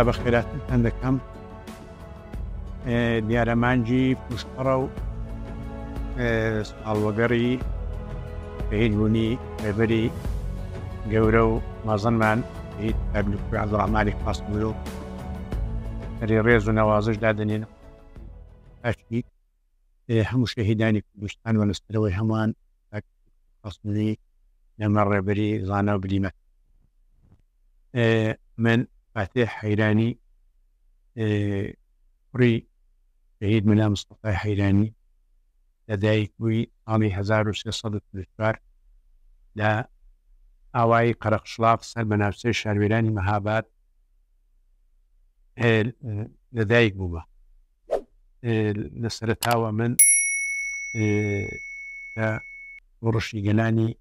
کتاب خیرات تابە آه، خێراتتان دەکەم دیارەمانجی پوشپەڕە آه، و ساڵوەگەڕی هیچبوونی بەبری گەورە و مازنمان هیچ ئەبلعمانی پاسمر و هەری ڕێز و نوازش دادنێن ئەشکی آه، هەموو شهیدانی کوردستان و نسترەوەی همان پاسمنی لەمە ڕێبەری زانە و بریمە من فاتح حيراني آه، ري شهيد ملا مصطفى حيراني لدي كوي عمي هزار وسي صدت بشار لا اوائي قرق شلاف سر بنافسي شارويراني مهابات آه، لدي بوبا آه، لسرتاوة من لا ورشي جلاني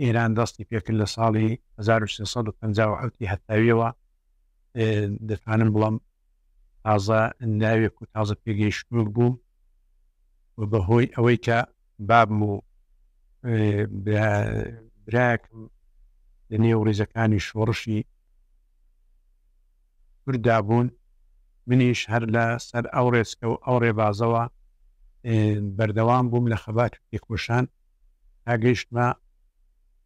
إيران دستي في كل صالي 1355 حتى دەتوانم بڵام تازە ناوێک و تازە پێگەیشتوک بوو و بەهۆی ئەوەی کە بابم و براکم لە نێو ڕێزەکانی شوڕشی کوردابوون منیش هەر لە سەر ئەو ڕێزکە و ئەو ڕێبازەوە بەردەوام بووم لە خەبات پێخۆشان ئاگەیشتمە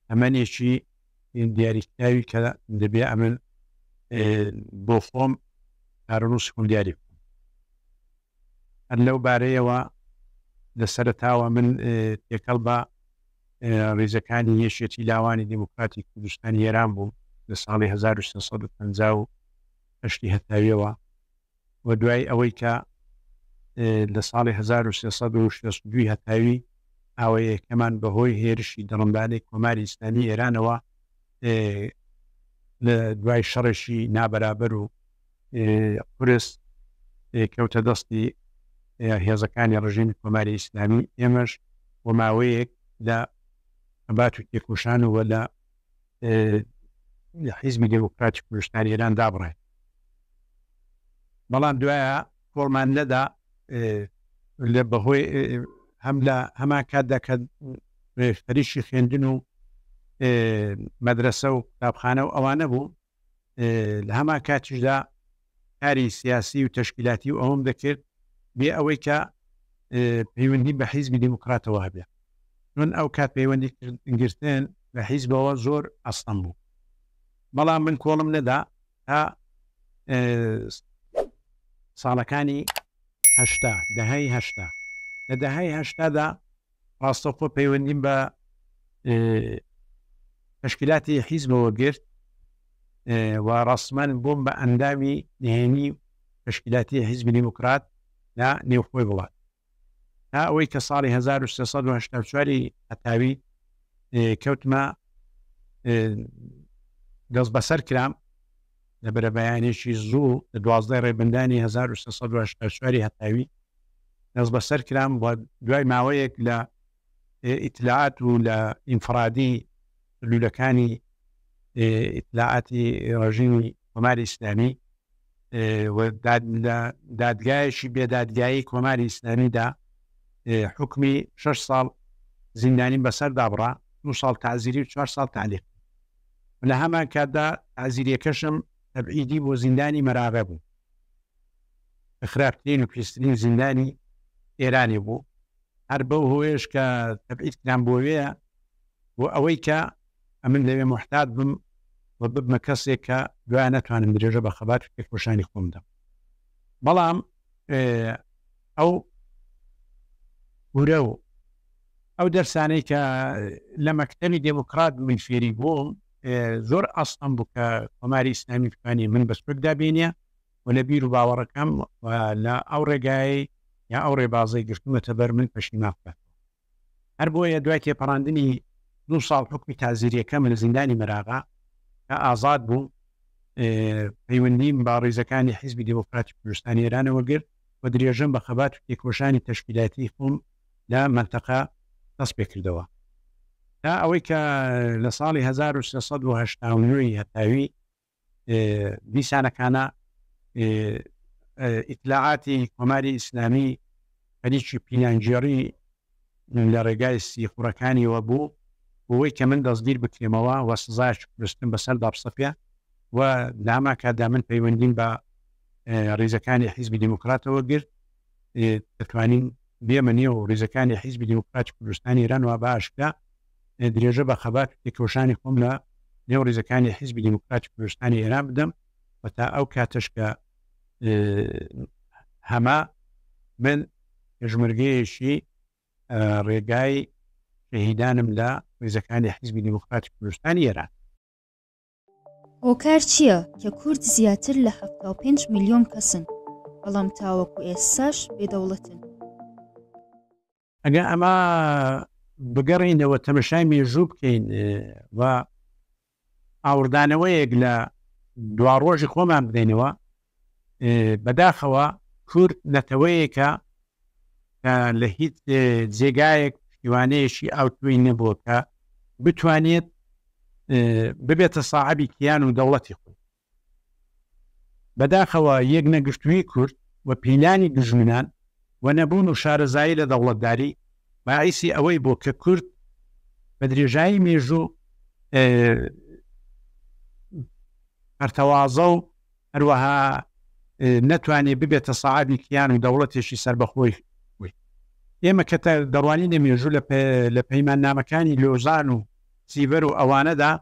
ئەمەنێکی دیاریکتاوی کە دەبێ ئەمن بۆ خۆم هەرڕوش کوندیاری هەر لەو بارەیەوە لەسرە تاوە من تێکەڵ بە ڕێزەکانی یەشێتی لاوانی دموکراتی کوردستان هێران بوو لە ساڵی 1950 هشتی هەتاویەوە و دوای ئەوەی کە لە ساڵی 1962 هەتاوی ئاوەیەکەمان بەهۆی هێرشی دەڕمبانێک کۆماری ئستانی ئێرانەوە لە دوای شەڕشی نابەرابەر و قرس کەوتە دەستی هێزەکانی ڕژین کۆماری ئیسلامی ئێمەش بۆ ماوەیەک لە ئەبات و تێکوشان ووە لە حیزمی دموکراتی کوردستانی ئێران دابڕێ بەڵام دوایە کۆڵمان لەدا لە بەهۆی هەم لە هەمان کاتدا کە خەریشی خوێندن و مەدرسە و قاپخانە و ئەوانە بوو لە هەما کاتیشدا کاری سیاسی و تشکیلاتی و ئەوم دەکرد بێ ئەوەی کە پەیوەندی بە حیزمی دیموکراتەوە هەبێ من ئەو کات پەیوەندی گرتن بە حیزبەوە زۆر ئەستم بوو بەڵام من کۆڵم نەدا تا ساڵەکانی هەشتا دەهای هەشتا لە دەهای هەشتادا ڕاستەخۆ پەیوەندیم بە تشکیلاتی حزب گرت اه، و ڕاستمان بووم بە ئەندامی نهێنی تشکیلاتی حیزبی دیموکرات لا نێوخۆی وڵات ها ئەوەی کە ساڵی 1970 ئەتاوی اه، کەوتمە اه، دەست بەسەر کرام لە بەرە بەیانێکی زوو دوازدە و 1970 هەتاوی دەست بەسەر کرام دوای ماوەیەک لە ئیتلاعات و لە ئینفرادی لولەکانی اطلاعاتی ڕژیمی کۆماری ئیسلامی دادگایشی بێدادگایی کۆماری ئیسلامیدا حکمی 6 ساڵ زیندانی بەسەر دابڕا دو ساڵ تازیری و 4 ساڵ تعلیق لە هەمان کاتدا ئازیریەکەشم تەبعیدی بۆ زیندانی مەراغە بوو خراپترین و پیسترین زیندانی ئێرانی بوو هەر بەو هۆیش کە تەبعیدکران بۆ وەیە بۆ ئەوەی کە ئەمن لەوێ محتات بم بە ببمە کەسێک کە دوای نەتوانم درێژە بە خەبات پێخۆشانی خۆمدەم بەڵام ئەو ورە و ئەو دەرسانەی کە لە مەکتەنی دموکرات من فێری بووم زۆر ئەستم بووکە ئۆماری ئسلامی بکانی من بەسپێکدا بینە و لە بیر و باوەڕەکەم لە ئەو ڕێگایی یا ئەو ڕێبازی گشتمەتە بەر من پەشیماف بە هەر بۆیە دوای تێپەڕاندنی دو ساڵ حکمی تازیریەکە من زیندانی مەراغا ئازاد بوو پەیوەندیم باڕیزەکانی حیزبی دموکراتی کوردستانی ئێرانەوە گرت بە درێژم بە خەبات تێکۆشانی تشکیلاتی خۆم لا منتەقا دەست پێکردەوە تا ئەوەی کە لە ساڵی 1970 هەتاوی دیسانەکانە ئیتلاعاتی کۆماری ئیسلامی خەریکی پینانجیێری لە ڕێگای سیخورەکانیەوە بوو بۆی کە من دەستگیر بکرێمەوە و سزاش برستن بەسەر داپسەفە و لاماکەدا من پەیوەندین بە ڕێزەکانی حیزبی دموکراتەوە گرت دەتوانین بێمەنیە و ڕێزەکانی حیزبی دموکراتی کوردستانی ایران و باشدا درێژە بە خەبات تێکۆشانی خۆم لە نێو ڕێزەکانی حیزبی دموکراتی کوردستانی ئێران بدەم بە تا ئەو کاتەشکە هەما من ژمرگەیەشی ڕێگای شەهیدانم لە ڕێزەکانی حیزبی دیموکراتی کوردستان ئێران هۆکار چییە کە کورد زیاتر لە 5 میلیۆن کەسن بەڵام تاوەکو ئێساش بێدەوڵەتن ئەگە ئەمە بگەڕینەوە تەمەشای مێژوو بکەین و ئاوردانەوەیەک لە دوا ڕۆژی خۆمان بدەینەوە بەداخەوە کورد نەتەوەیەکە لە هیچ جێگایەک یوانەیەشی ئاوتوی نەبووکە بتوانێت ببێتە ساعبی کیان و دەوڵەتی خۆی بەداخەوە یەک نەگشتوی کورد و پیلانی دژمنان و نەبوون و شارەزایی لە دەوڵەتداری باعیسی ئەوەی بۆ کە کورد بە درێژایی مێژوو هەرتەوازە و هەروەها نەتوانێت ببێتە ساعبی کیان و دەوڵەتێکی سربەخۆی ئێمە کە دەڕوانینە مێژوو لە لە پەیمان نامەکانی لۆژان و سیڤەر و ئەوانەدا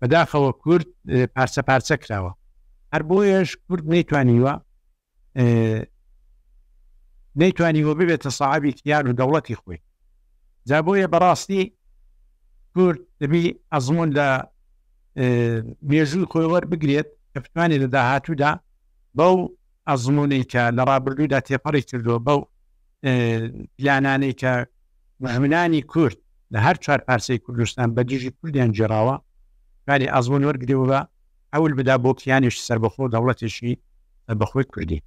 بەداخەوە کورد پارچە پارچە کراوە هەر بۆیش کورد نەیتوانیوە نەیتوانیوە ببێتە ساعبی کیار و دەوڵەتی خۆی جا بۆیە بەڕاستی کورد دەبی ئەزمون لە مێژوو خۆیوەەر بگرێت کە بتوانێت لە داهاتوودا بەو ئەزمونی کە لە ڕابردوودا تێپەڕی کردووە بەو پلانانەی کە مهمنانی کورد لە هەر چوار پارسی کوردستان بە دژی کوردیان جێراوە کاری ئازبوون وەرگریەوە بە ئەول بدا بۆ پیانیش سربەخۆ دەوڵەتێکی بەخۆی کوردی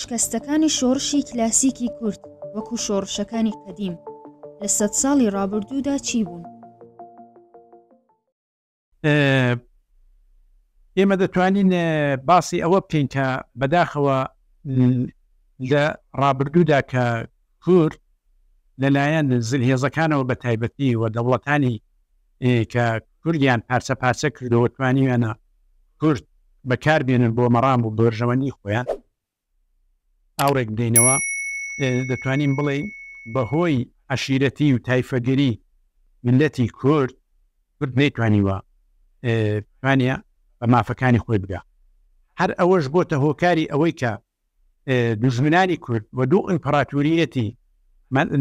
شکستەکانی شۆڕشی کلاسیکی کورد وەکو شۆڕشەکانی قەدیم لە سە ساڵی ڕابردوودا چی بوون ئێمە دەتوانین باسی ئەوە بکەین کە بەداخەوە لە ڕابردوودا کە کورد لەلایەن زلهێزەکانەوە بە تایبەتی و دەوڵەتانی کە کوردیان پارچە پارچە کردەوەتوانی وێنە کورد بەکاربیێنن بۆ مەڕام و بەرژەوەنی خۆیان ئاورێک بدەینەوە دەتوانین بڵێ بەهۆی عشیرەتی و تایفەگەری ملەتی کورد کورد نەیتوانیوە توانە بە مافەکانی خۆی بگا هەر ئەوەش بۆتە هۆکاری ئەوەی کە دوژمنانی کورد و دوو ئیمپراتوریەتی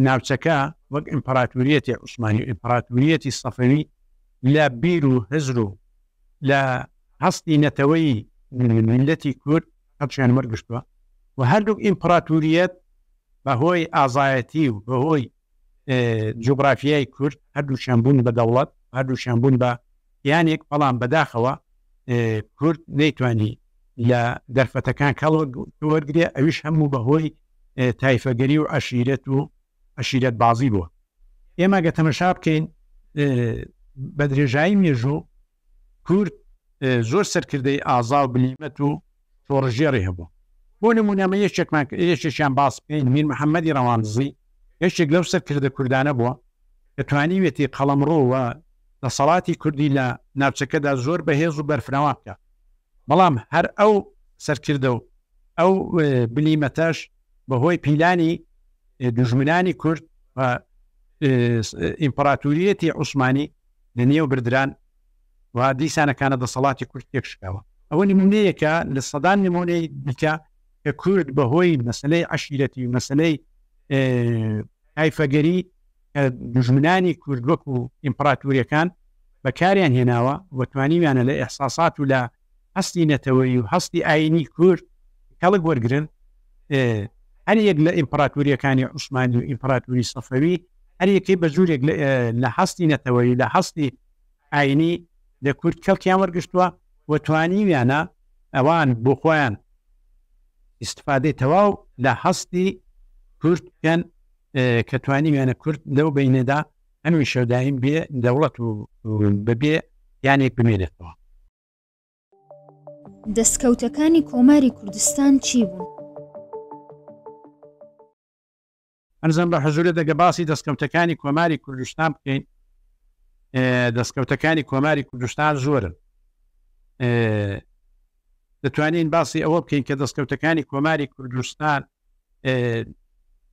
ناوچەکە وەک ئیمپراتوریەتی عوسمانی ئیمپراتوریەتی سەفەوی لە بیر و هزر و لە هەستی نەتەوەی منلەتی کورد هەچیان مەرگشتووە و هەردوو ئیمپراتوریەت بەهۆی ئازایەتی و بەهۆی جوگرافیای کورد هەردووشان بوون بە دەوڵەت هەردووشان بوون بە یانێک بەڵام بەداخەوە کورد نەیتوانی لە دەرفەتەکان کاڵوەرگێ ئەویش هەموو بەهۆی تایفەگەری و عشیرەت و عشیرەت بازی بووە ئێمە گە تەمەشا بکەین بە درێژایی مێژوو کورد زۆر سەرکردەی ئازا و بلیمەت و تۆڕژێڕی هەبوو بۆ نمونەمە یەکێکمان یەکێکیان باس بکەین میر محەممەدی ڕەوانزی یەکێک لەو سەرکردە کوردانە بووە دەتوانی وێتی قەڵەمڕۆوە لە سەڵاتی کوردی لە ناوچەکەدا زۆر بەهێز و بەرفراوان بکە بەڵام هەر ئەو سەرکردە و ئەو بلیمەتەش بەهۆی پیلانی دژمنانی کورد ئیمپراتوریەتی عوسمانی لە نێو بردران و دیسانەکانە دەسەڵاتی کورد تێکشکاوە ئەوە نمونەیەکە لە سەدان نمونەی دیکە کە کورد بەهۆی مەسلەی عشیرەتی و مەسلەی ئایفەگەری دژمنانی کوردوەک و ئیمپراتوریەکان بەکاریان هێناوە وەتوانیویانە لە ئەحساسات و لە هەستی نەتەوەی و هەستی ئاینی کورد کەڵک وەرگن هەر یەک لە ئیمپراتوریەکانی عوسمانی و ئیمپراتوری سەفەوی هەر یەکەی بە ژوورێک لە هەستی نەتەوەی لە هەستی ئاینی لە کورد کەڵکیان وەرگشتووە وەتوانیویانە ئەوان بۆ خۆیان استفادەی تەواو لە هەستی کورد پێن کەتوانیویانە کورد لەو بینێدا ئەنووی شەودایم بێ دەوڵەت و بەبێ یانێک بمێنێتەوە دەستکەوتەکانی کۆماری کوردستان چی بوون ئەنزەم بە حەزورە دەگە باسی دەستکەوتەکانی کۆماری کوردستان بکەین دەستکەوتەکانی کۆماری کوردستان زۆرن دەتوانین باسی ئەوە بکەین کە دەستکەوتەکانی کۆماری کوردستان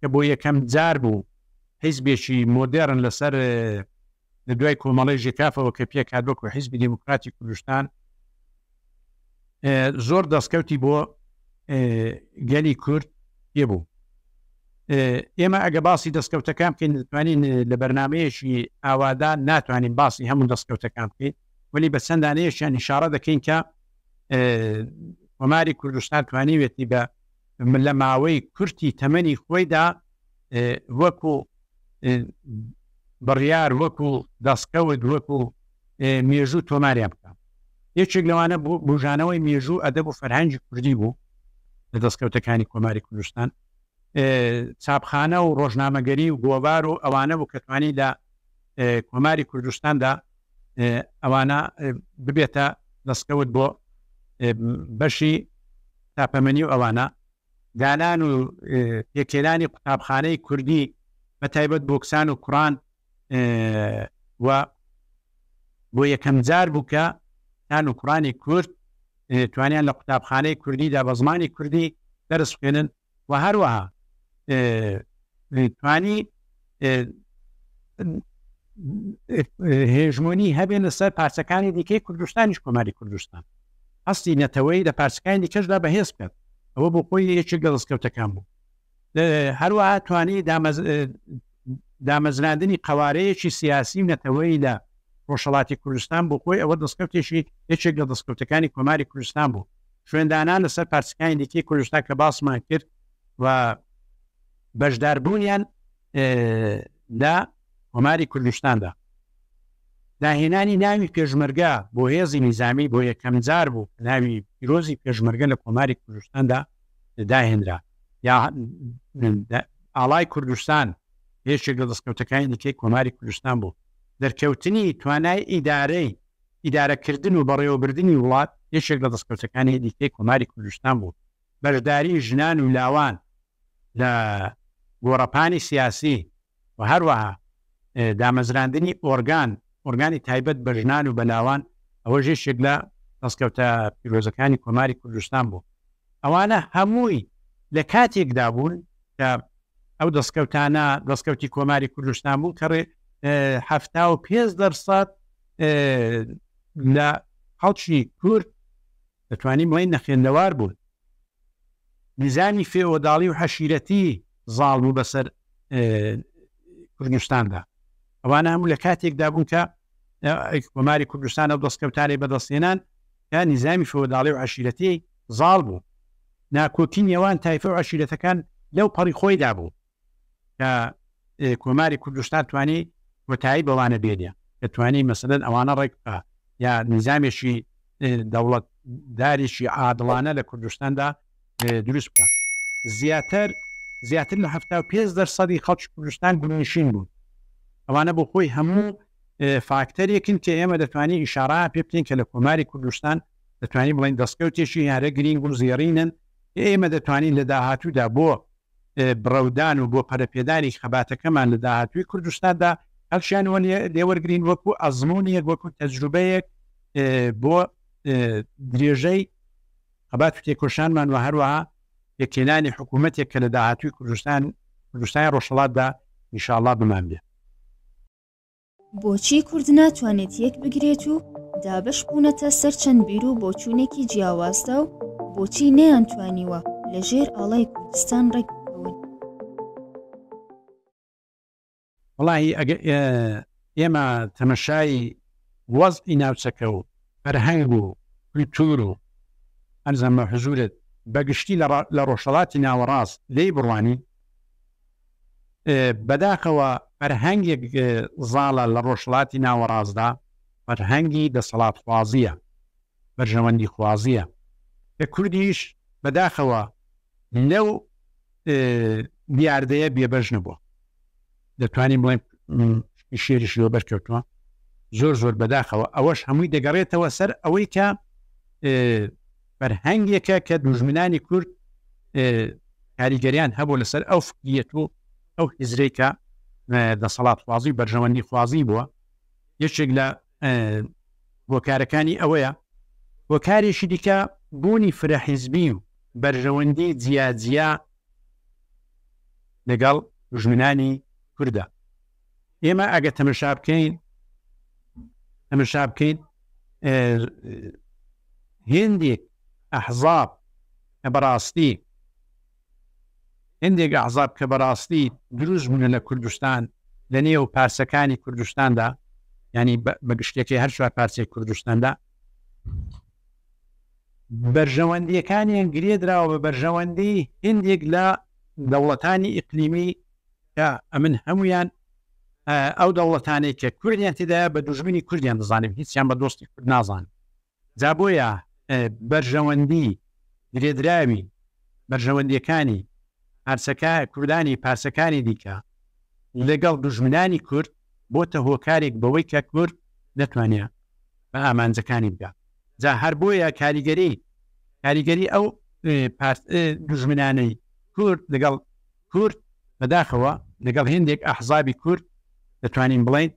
کە بۆ یەکەم جار بوو حیزبێکی مۆدرن لەسەر دوای کۆمەڵی ژکافەوە کە پێک کاتۆک و حیزبی دموکراتی کوردستان زۆر دەستکەوتی بۆ گەلی کورد یبوو ئێمە ئەگە باسی دەستکەوتەکان بکەین دەتوانین لە بەرنمەیەشی ئاوادا ناتوانین باسی هەموو دەستکەوتەکان بکەین ولی بە چەندانەیەشیان نیشارە دەکەین کە وەماری کوردستان توانیوێتی بە لە ماوەی کورتی تەمەنی خۆیدا وەکو بڕیار وەکو دەستکەوت وەکو مێژوو تۆماریان بکە یەکێک لەوانە بژانەوەی مێژوو ئەدەب و فەرهنگی کوردی بوو لە دەستکەوتەکانی کۆماری کوردستان چاپخانە و ڕۆژنامەگەری و گۆوار و ئەوانە بوو کەتوانی لە کۆماری کوردستاندا ئەوانە ببێتە دەستکەوت بۆ بەشی تاپەمەنی و ئەوانە دانان و یەکێلانی قوتابخانەی کوردی بە تایبەت بۆکسان و کوڕان و بۆ یەکەم جار بووکە تان و کوڕانی کورد توانیان لە قوتابخانەی کوردیدا بە زمانی کوردی دەرس خوێنن و هەروەها توانی هێژمونی هەبێنە سەر پارچەکانی دیکەی کوردستانیش کۆماری کوردستان هەستی نەتەوەی لە پارچەکانی کەشدا بەهێز بکات ئەوە بۆ خۆی یەکی گەڵسکەوتەکان بوو هەروەها توانی دامەزراندنی قوارەیەکی سیاسی نەتەوەی لە ڕۆژەڵاتی کوردستان بوو خۆی ئەوە دەستکەوتێکی یەکێک لە دەستکەوتەکانی کۆماری کوردستان بوو خوێندانان لەسەر پارچەکانی دیکەی کوردستان کە باسمان کرد و بەشداربوونیان دا هۆماری کوردستاندا داهێنانی ناوی پێشمەرگە بۆ هێزی نیزامی بۆ یەکەم جار بوو ناوی پیرۆزی پێشمەرگە لە کۆماری کوردستاندا داهێنرا یا ئاڵای کوردستان هێشێک لە دەستکەوتەکانی دیکەی کۆماری کوردستان بوو دەرکەوتنی توانای ئیدارەی ئیدارەکردن و بەڕێوەبردننی وڵات یەشێک لە دەستکەوتەکانی دیکەی کۆماری کوردستان بوو بەشداری ژنان و لاوان لە گۆڕەپانی سیاسی و هەروەها دامەزراندنی ئۆرگان ئۆرگانی تایبەت بە ژنان و بەلاوان ئەوە ژێشێک لە دەستکەوتە پیرۆزەکانی کۆماری کوردستان بوو ئەوانە هەمووی لە کاتێکدا بوون کە ئەو دەستکەوتانە دەستکەوتی کۆماری کوردستان بوو کەڕێ هەفتا و پێ دەرسات لە هەڵچی کورد دەتوانین بڵین نەخێندەوار بوون میزانی فێوەداڵی و حەشیرەتی زاڵ و بەسەر کوردستاندا ئەوانە هەموو لە کاتێکدا بوون کە بەماری کوردستانە و دەستکەوتانی بەدەستێنان یا نیزامی فەوەداڵی و عشیرەتی زاڵ بوو ناکۆکی نێوان تایفە و عشیرەتەکان لەو پەڕی خۆیدا بوو کە کۆماری کوردستان توانی وتایی بەوانە بێنە دەتوانانی مەسەن ئەوانە ڕێک یا نظامێکی دەوڵەت داریشی عادڵانە لە کوردستاندا دروست بکە زیاتر زیاتر لە هەفتا پێ دەرسەدی خەڵکی کوردستان بنشین بوو ئەوانە بۆ خۆی هەموو فاکتەرێکن کە ئێمە دەتوانانی ئیشارا پێ بتین کە لە کۆماری کوردستان دەتوانانی بڵین دەستکەوتێکی یارە گرنگ و زیێڕینن ئێمە دەتوانین لە داهاتوودا بۆ برەودان و بۆ پەرەپێدانی خەباتەکەمان لە داهاتوی کوردستاندا ئەفشان دێوەرگین وەکو ئەزمونیەک وەکو تەجروبەیەک بۆ درێژەی هەبات تێکۆشانمان و هەروەها یەکێنانی حکوومەتێک کە لە داهاتوی کوردستان کوردستانی ڕۆژەڵاتدا نیشاءله بمان بێ بۆچی کورد ناتوانێت یەک بگرێت و دابش بوونەتە سەر چەند بیر و بۆچوونێکی جیاوازدا و بۆچی نەیانتوانیوە لەژێر ئاڵای کوردستان ڕێک وڵی ئێمە تەمەشایی وەزئی ناوچەکە و فەرهەنگ و کلتور و ئەرزەمە حزورت بەگشتی لە ڕۆژەڵاتی ناوەڕاست لی بڕوانی بەداخەوە ئەرهەنگێک زاڵە لە ڕۆژڵاتی ناوەڕازدا بەرهەنگی دەسەڵات خوازیە بەرژەوەندی خوازیە لە کوردیش بەداخەوە لەو دیاردەیە بێبەژ نەبووە دەتوانین بڵێن شێریش لۆ بەرکەوتووە زۆر زۆر بەداخەوە ئەوەش هەمووی دەگەڕێتەوە سەر ئەوەی کە بەرهەنگێکە کە دوژمنانی کورد کاریگەریان هەبوو لەسەر ئەو فکیەت و ئەو حزرێکە دەسەڵات خوازی بەرژەوەندی خوازی بووە یەکێک لە بۆکارەکانی ئەوەیە بۆ کارێکی دیکە بوونی فرەحیزبی و بەرژەوەندی جیاجیا لەگەڵ ژمنانی کووردە ئێمە ئەگە تەمەشا بکەین تەمەشا بکەین هندێک ئەحزاب کە بەڕاستی هندێک ئەحزاب کە بەڕاستی دروست بوونە لە کوردستان لە نێو پارسەکانی کوردستاندا ینی بەگشتێکی هەر شوار پارچەی کوردستاندا بەرژەوەندیەکانیان گرێدراوە بە بەرژەوەندی هندێک لە دەوڵەتانی ئیقلیمی ئەمن هەمویان ئەو دەوڵەتانێک کە کوردیان تێدا بە دوژمنی کوردیان دەزانم هیچیان بە دۆستی کورد نازان جا بۆیە بەرژەوەندی درێدراوی بەرژەوەندیەکانی پارسەکە کوردانی پارسەکانی دیکە لەگەڵ دوژمنانی کورد بۆتە هۆکارێک بەوەی کە کورد دەتوانێت بە ئامانجەکانی بگات جا هەر بۆیە کاریگەری کاریگەری ئەو دوژمنانەی کورد لەگەڵ کورد بەداخەوە لەگەڵ هندێک ئەحزابی کورد دەتوانین بڵین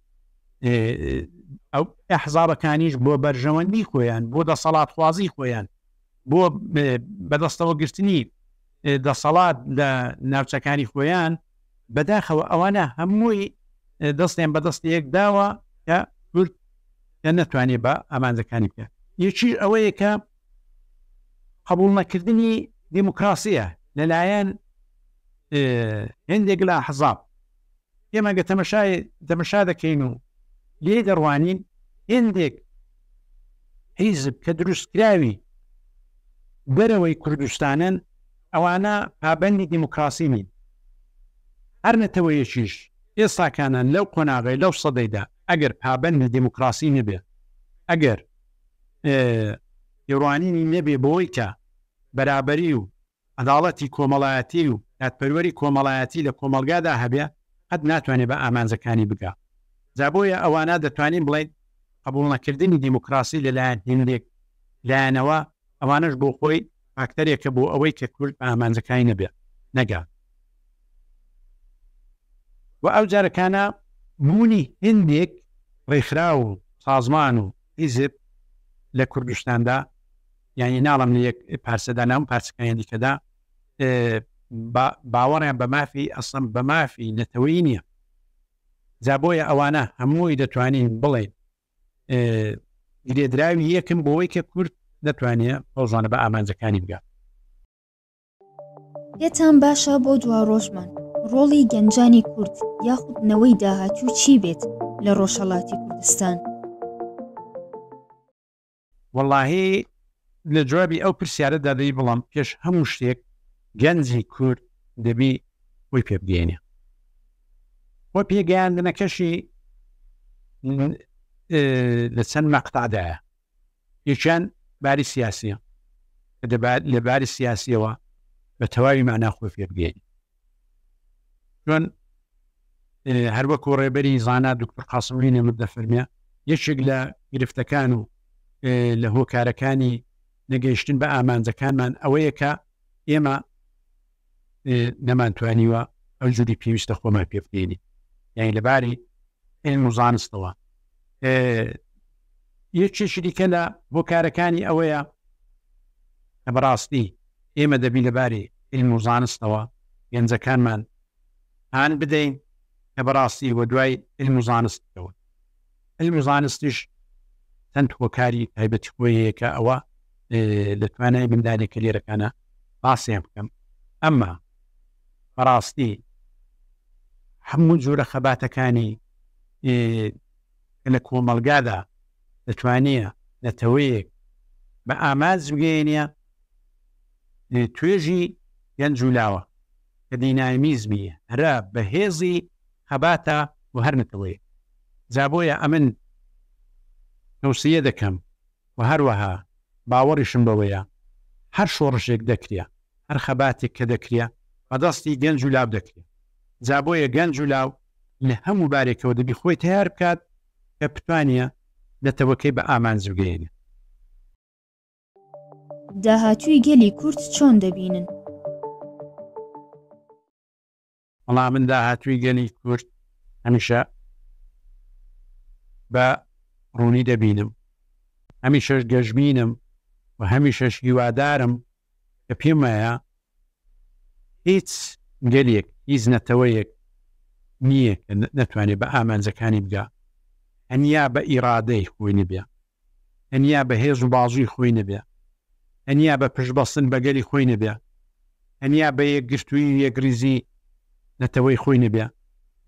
ئەو ئەحزابەکانیش بۆ بەرژەوەندی خۆیان بۆ دەسەڵات خوازی خۆیان بۆ بەدەستەوە گرتنی دەسەڵات لە ناوچەکانی خۆیان بەداخەوە ئەوانە هەمووی دەستیان بەدەستی یەک داوە کە کورد نەتوانێت بە ئامانزەکانی بکە یەکی ئەوەیە کە قبول نەکردنی دیموکراسیە لەلایەن هندێک لە حەزاب ئێمە گە تەمەشای دەمەشا دەکەین و لێ دەڕوانین هندێک حیزب کە دروستکراوی بەرەوەی کوردستانن ئەوانە پابندی دیموکراسی نین هەر نەتەوەیەکیش ئێستاکانە لەو قۆناغی لەو سەدەیدا ئەگەر پابندی دیموکراسی نەبێ ئەگەر یێڕوانینی نەبێ بۆی کە بەرابری و ئەداڵەتی کۆمەڵایەتی و دادپەروەری کۆمەڵایەتی لە کۆمەلگادا هەبێ هەت ناتوانێت بە ئامانزەکانی بگا جابۆیە ئەوانە دەتوانین بڵێن قبولڵنەکردنی دیموکراسی لەلایەن هندێک لایەنەوە ئەوانش بۆ خۆی فاکتەرێکە بۆ ئەوەی کە کورد ئامانزەکانی نەبێ نەگا و ئەو جارەکانە مونی هندێک ڕێکخرا و سازمان و هیزب لە کوردستاندا یعنی ناڵم یەک پارسەدانام پارچەکانی دیکەدا باوەڕیان بە مافی ئەسم بە مافی نەتەوەی نییە جابۆیە ئەوانە هەمووی دەتوانین بڵێن گرێدراوی یەکم بۆەوەی کە کورد دەتوانێت ئەوزانە بە ئامانجەکانی بگات پێتان باشە بۆ دوا ڕۆژمان ڕۆڵی گەنجانی کورد یاخودنەوەی داهاتوو چی بێت لە ڕۆژەڵاتی کوردستان وەڵاهی لە جوابی ئەو پرسیارەدا دەی بڵام پێش هەموو شتێک گەنجی کورد دەبی وی پێبگەێنێ بۆ پێگەیاندنەکەشی لە چەند مەقتادایە یەکیان باری سیاسیە دەبات لە باری سیاسیەوە بە تەواوی ماناخۆ فێبگەین چۆن هەر وەکو ڕێبەری زانا دکتور قاسمینە من دەفەرمیە یەکێک لە گرفتەکان و لە هۆکارەکانی نەگەیشتن بە ئامانجەکانمان ئەوەیە کە ئێمە نەمانتوانیوە ئەو جوری پێویستە خۆمە پێ بکەینی یعنی لەباری ئێن و زانستەوە یەکێشی دیکە لە بۆ کارەکانی ئەوەیە کە بەڕاستی ئێمە دەبی لەباری علم و زانستەوە گەنجەکانمان هاان بدەین کە بەڕاستی وە دوای علم و زانستەوە علم و زانستیش تەند هۆکاری تایبەتی خۆی هەیە کە ئەوە لە توانای مندانێک لێرەکانە باسییان بکەم ئەمما بەڕاستی هەموو جوورە خەباتەکانی لە کۆمەلگادا دەتوانێت نەتەوەیەک بە ئاماز بگەێنە توێژی یەن جولاوە کە دینایمیزمیە هەرا بەهێزی خەباتە و هەر نەتەوەی جابۆیە ئەمن نووسە دەکەم و هەروەها باوەڕیشم بەوەیە هەر شۆڕژێک دەکرێ هەر خەباتێک کە دەکرێ بەدەستی گەنج و لاو دەکرێ جابۆیە گەنج و لاو لە هەموو بارێکەوە دەبی خۆی تیار بکات کە بتوانە دەتەوەکەی بە ئامان زوگەێنێ داهاتووی گەلی کورت چۆن دەبینن وەڵام من داهاتووی گەلی کورت هەمیشە بە ڕوونی دەبینم ئەمی شەش گەژمینم و هەمیشەش هیوادارم کە پێمایە هیچ گەلێک هیچ نەتەوەیەک نییە نتوانێت بە ئامانجەکانی بگا ئەنیا بە ئیرادەی خوێنە بێ ئەنیا بە هێز و باژوی خوێنە بێ ئەنیا بە پشبەستن بەگەلی خۆینە بێ ئەنیا بە یەکگرتووی یەگریزی نەتەوەی خۆینە بێ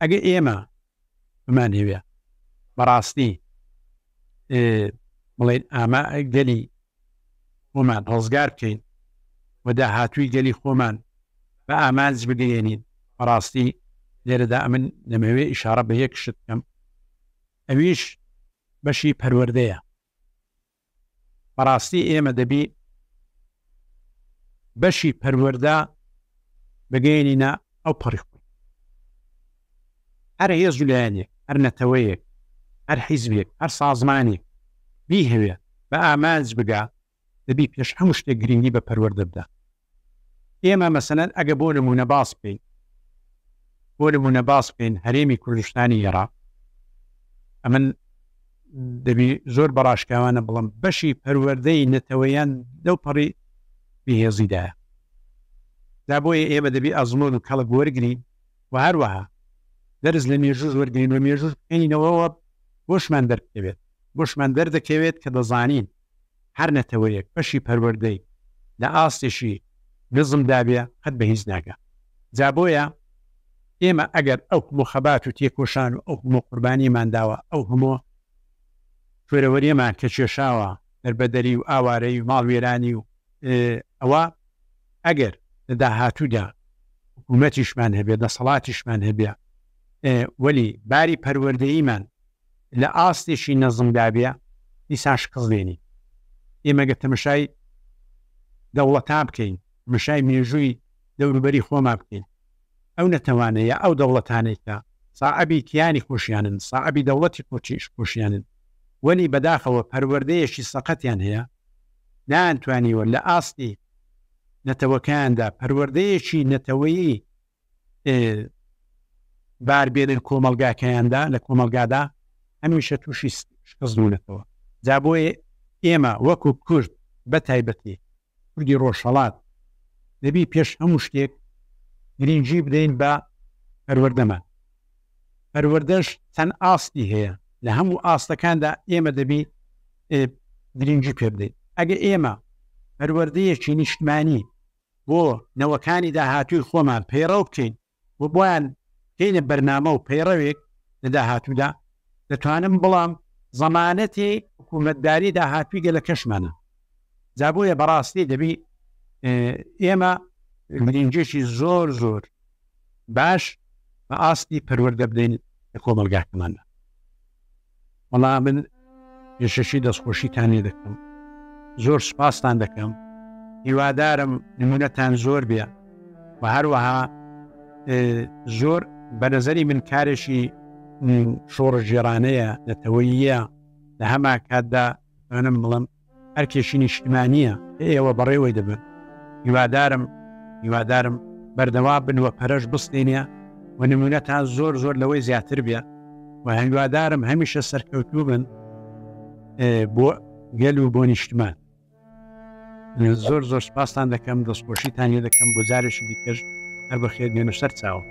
ئەگە ئێمە بمان هێوێ بەڕاستی بڵێن ئاما گەلی خومن رزگار بکەین و ده هاتوی گلی داهاتوی گەلی خۆمان بە ئامانز بگەێنین بەڕاستی لێرەدا من نەمەوێ ئیشارە بە یەک شت بکەم ئەویش بەشی پەروەردەیە بەڕاستی ئێمە دەبی بەشی پەروەەردا بگەێنینە ئەو پڕیخۆی هر هیز جولیانێک هر نتویی هر حزبی هر سازمانی بیهوی هەوێت بە ئامانج بگات دەبی پێش هەموو شتێک گرنگی بە پەروەەردە بدە ئێمە مەسەنەن ئەگە بۆ نمونە باس بین بۆ نمونە باس بین هەرێمی کوردستانی یێرا ئەمن دەبی زۆر بەڕاشکاوانە بڵم بەشی پەروەەردەی نەتەوەیان دەوپەڕی بهێزیدایە دا بۆیە ئێمە دەبی ئەزمۆن و کەڵک وەرگین و هەروەها دەرز لە مێژوز وەرگین و مێژوز پێینەوەەوە بۆشمان دەرکەوێت بۆشمان دەردەکەوێت کە دەزانین هەر نەتەوەیەک پەشی پەروەردەی لە ئاستێشی نزم دابێ قەت بە هیچ ناگە جا بۆیە ئێمە ئەگەر ئەو هەموو خەبات و تێکۆشان و ئەو هەموو قوربانی ماداوە ئەو هەموو شوێرەوەریەمان کە کێشاوە دەربەدەری و ئاوارەی و ماڵوێرانی و ئەوە ئەگەر لە داهاتوودا حکوومەتیشمان هەبێ دەسەڵاتیشمان هەبێ وەلی باری پەروەردەیمان لە ئاستێکی نەزمدابێ دیسان شکڵێنی ئێمەگە تەمەشای دەوڵەتا بکەین مشای مێژووی دەوروبەری خۆما بکەین ئەو نەتەوانەیە ئەو دەوڵەتانێکە ساعبی کیانی خۆشیانن ساعبی دەوڵەتی کۆچیش خۆشیانن وەنی بەداخەوە پەروەردەیەشی سەقەتیان هەیە نانتوانیوە لە ئاستی نەتەوەکاندا پەروەردەیەکی نەتەوەیی باربێنن کۆمەلگاکەیاندا لە کۆمەلگادا هەمیشە تووشی شکزنونەتەوە جا بۆیە ئێمە وەکو کوشت بە تایبەتی کوردی ڕۆژهڵات دەبی پێش هەموو شتێک گرنگجی بدەین بە هەروەردەمە هەروەردەش چەند ئاستی هەیە لە هەموو ئاستەکاندا ئێمە دەبی گرنگجی پێ بدەین ئەگە ئێمە هەروەردەیەکی نیشتمانی بۆ نەوەکانی داهاتوی خۆمان پەیڕە بکەین و بۆیان تینە بەرنامە و پەیڕەوێک لە داهاتوودا دەتوانم بڵام زەمانەتی حکوومەتداریدا هاتویگە لە کەشمەنە جابووە بەڕاستی دەبی ئێمە گرنجێکی زۆر زۆر باش بە ئاستی پەروەەردە بدەین لە کۆمەلگاکەمانە وەڵام من یشەشی دەستخۆشیتانێ دەکەم زۆر سپاسان دەکەم هیوادارم نمونەتان زۆر بێ و هەروەها زۆر بەنەزەری من کارێکی شۆڕژێرانەیە لەتەوەیە لە هەما کاتدا ئەنم بڵم هەر کێشینی شتمانە ئێوە بەڕێوەی دەبن هیوادارم هیوادارم بەردەوا بنوە پەرش بستێنە و نمونونەتان زۆر زۆر لەوەی زیاتر بێ و هەنگوادارم هەمیشە سەرکەوتوو بن بۆ گەل و بۆ نیشتمان زۆر زۆر سپاسان دەکەم دەستپۆشیتان دەکەم بۆ جارێکی دیکەش هەر بە خێر نوێنە سەر چاوە